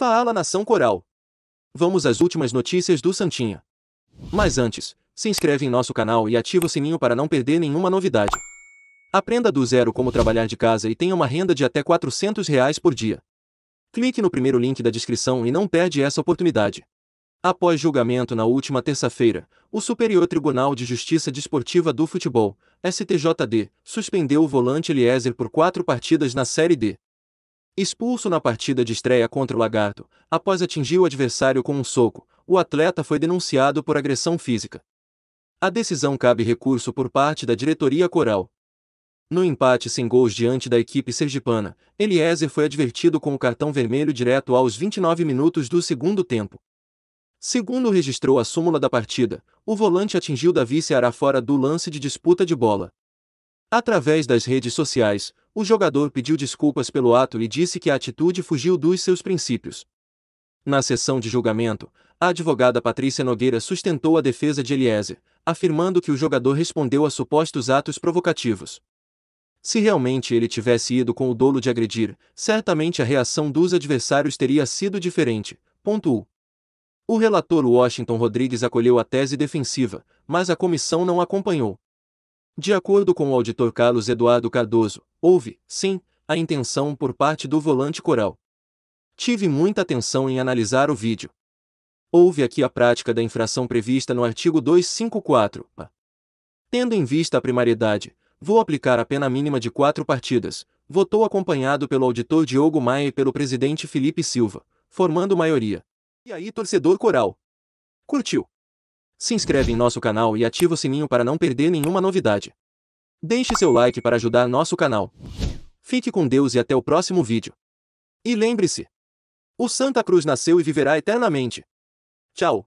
Fala Nação Coral! Vamos às últimas notícias do Santinha. Mas antes, se inscreve em nosso canal e ativa o sininho para não perder nenhuma novidade. Aprenda do zero como trabalhar de casa e tenha uma renda de até R$ 400 reais por dia. Clique no primeiro link da descrição e não perde essa oportunidade. Após julgamento na última terça-feira, o Superior Tribunal de Justiça Desportiva do Futebol, STJD, suspendeu o volante Eliezer por quatro partidas na Série D. Expulso na partida de estreia contra o Lagarto, após atingir o adversário com um soco, o atleta foi denunciado por agressão física. A decisão cabe recurso por parte da diretoria coral. No empate sem gols diante da equipe sergipana, Eliezer foi advertido com o cartão vermelho direto aos 29 minutos do segundo tempo. Segundo registrou a súmula da partida, o volante atingiu Davi Ceará fora do lance de disputa de bola. Através das redes sociais, o jogador pediu desculpas pelo ato e disse que a atitude fugiu dos seus princípios. Na sessão de julgamento, a advogada Patrícia Nogueira sustentou a defesa de Eliezer, afirmando que o jogador respondeu a supostos atos provocativos. Se realmente ele tivesse ido com o dolo de agredir, certamente a reação dos adversários teria sido diferente. Ponto O relator Washington Rodrigues acolheu a tese defensiva, mas a comissão não acompanhou. De acordo com o auditor Carlos Eduardo Cardoso, Houve, sim, a intenção por parte do volante coral. Tive muita atenção em analisar o vídeo. Houve aqui a prática da infração prevista no artigo 254. Tendo em vista a primariedade, vou aplicar a pena mínima de quatro partidas, votou acompanhado pelo auditor Diogo Maia e pelo presidente Felipe Silva, formando maioria. E aí, torcedor coral? Curtiu? Se inscreve em nosso canal e ativa o sininho para não perder nenhuma novidade. Deixe seu like para ajudar nosso canal. Fique com Deus e até o próximo vídeo. E lembre-se, o Santa Cruz nasceu e viverá eternamente. Tchau!